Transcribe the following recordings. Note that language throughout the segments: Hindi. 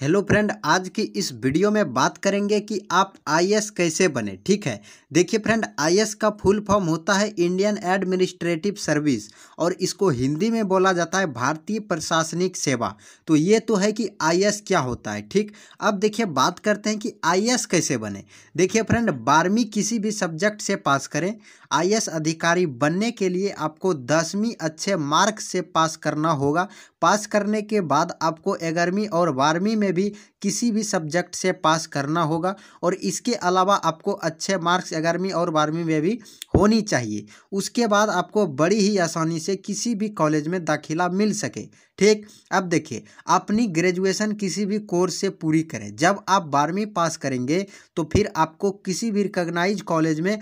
हेलो फ्रेंड आज की इस वीडियो में बात करेंगे कि आप आईएएस कैसे बने ठीक है देखिए फ्रेंड आईएएस का फुल फॉर्म होता है इंडियन एडमिनिस्ट्रेटिव सर्विस और इसको हिंदी में बोला जाता है भारतीय प्रशासनिक सेवा तो ये तो है कि आईएएस क्या होता है ठीक अब देखिए बात करते हैं कि आईएएस कैसे बने देखिए फ्रेंड बारहवीं किसी भी सब्जेक्ट से पास करें आई अधिकारी बनने के लिए आपको दसवीं अच्छे मार्क्स से पास करना होगा पास करने के बाद आपको ग्यारहवीं और बारहवीं में भी किसी भी सब्जेक्ट से पास करना होगा और इसके अलावा आपको अच्छे मार्क्स ग्यारहवीं और बारहवीं में भी होनी चाहिए उसके बाद आपको बड़ी ही आसानी से किसी भी कॉलेज में दाखिला मिल सके ठीक अब देखिए अपनी ग्रेजुएशन किसी भी कोर्स से पूरी करें जब आप बारहवीं पास करेंगे तो फिर आपको किसी भी रिकग्नाइज कॉलेज में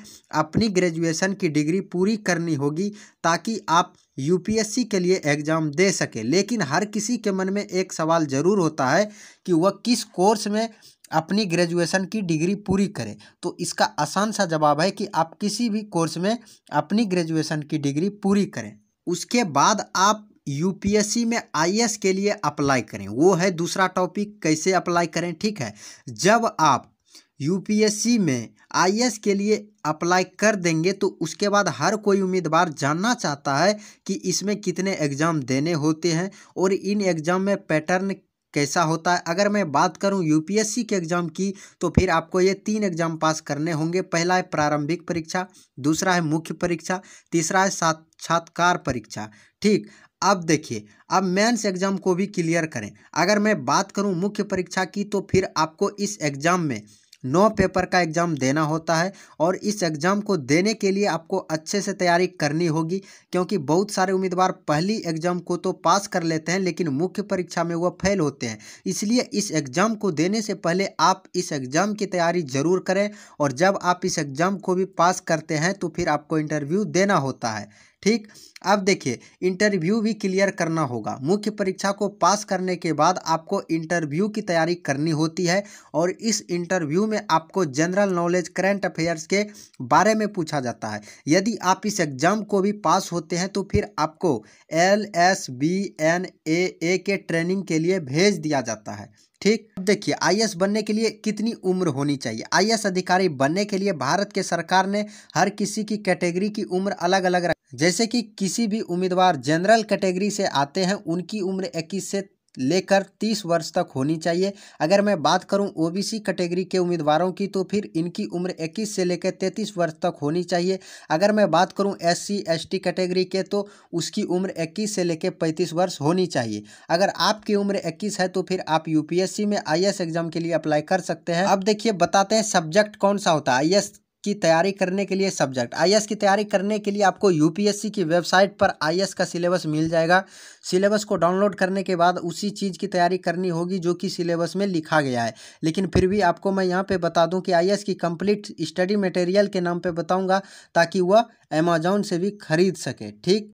अपनी ग्रेजुएशन की डिग्री पूरी करनी होगी ताकि आप यूपीएससी के लिए एग्ज़ाम दे सके लेकिन हर किसी के मन में एक सवाल ज़रूर होता है कि वह किस कोर्स में अपनी ग्रेजुएशन की डिग्री पूरी करें तो इसका आसान सा जवाब है कि आप किसी भी कोर्स में अपनी ग्रेजुएशन की डिग्री पूरी करें उसके बाद आप यूपीएससी में आईएएस के लिए अप्लाई करें वो है दूसरा टॉपिक कैसे अप्लाई करें ठीक है जब आप यूपीएससी में आईएएस के लिए अप्लाई कर देंगे तो उसके बाद हर कोई उम्मीदवार जानना चाहता है कि इसमें कितने एग्ज़ाम देने होते हैं और इन एग्ज़ाम में पैटर्न कैसा होता है अगर मैं बात करूं यूपीएससी के एग्ज़ाम की तो फिर आपको ये तीन एग्ज़ाम पास करने होंगे पहला है प्रारंभिक परीक्षा दूसरा है मुख्य परीक्षा तीसरा है साक्षात्कार परीक्षा ठीक अब देखिए अब मेंस एग्ज़ाम को भी क्लियर करें अगर मैं बात करूं मुख्य परीक्षा की तो फिर आपको इस एग्ज़ाम में नौ पेपर का एग्ज़ाम देना होता है और इस एग्ज़ाम को देने के लिए आपको अच्छे से तैयारी करनी होगी क्योंकि बहुत सारे उम्मीदवार पहली एग्ज़ाम को तो पास कर लेते हैं लेकिन मुख्य परीक्षा में वह फेल होते हैं इसलिए इस एग्ज़ाम को देने से पहले आप इस एग्ज़ाम की तैयारी ज़रूर करें और जब आप इस एग्ज़ाम को भी पास करते हैं तो फिर आपको इंटरव्यू देना होता है ठीक अब देखिए इंटरव्यू भी क्लियर करना होगा मुख्य परीक्षा को पास करने के बाद आपको इंटरव्यू की तैयारी करनी होती है और इस इंटरव्यू में आपको जनरल नॉलेज करंट अफेयर्स के बारे में पूछा जाता है यदि आप इस एग्जाम को भी पास होते हैं तो फिर आपको L S B N A A के ट्रेनिंग के लिए भेज दिया जाता है ठीक देखिए आईएएस बनने के लिए कितनी उम्र होनी चाहिए आईएएस अधिकारी बनने के लिए भारत के सरकार ने हर किसी की कैटेगरी की उम्र अलग अलग जैसे कि किसी भी उम्मीदवार जनरल कैटेगरी से आते हैं उनकी उम्र 21 से लेकर 30 वर्ष तक होनी चाहिए अगर मैं बात करूं ओबीसी कैटेगरी के उम्मीदवारों की तो फिर इनकी उम्र 21 से लेकर 33 वर्ष तक होनी चाहिए अगर मैं बात करूं एससी एसटी कैटेगरी के तो उसकी उम्र 21 से लेकर 35 वर्ष होनी चाहिए अगर आपकी उम्र 21 है तो फिर आप यूपीएससी में आई एग्ज़ाम के लिए अप्लाई कर सकते हैं अब देखिए बताते हैं सब्जेक्ट कौन सा होता है आई की तैयारी करने के लिए सब्जेक्ट आईएएस की तैयारी करने के लिए आपको यूपीएससी की वेबसाइट पर आईएएस का सिलेबस मिल जाएगा सिलेबस को डाउनलोड करने के बाद उसी चीज़ की तैयारी करनी होगी जो कि सिलेबस में लिखा गया है लेकिन फिर भी आपको मैं यहाँ पर बता दूँ कि आई की कंप्लीट स्टडी मटेरियल के नाम पर बताऊँगा ताकि वह अमेजोन से भी खरीद सके ठीक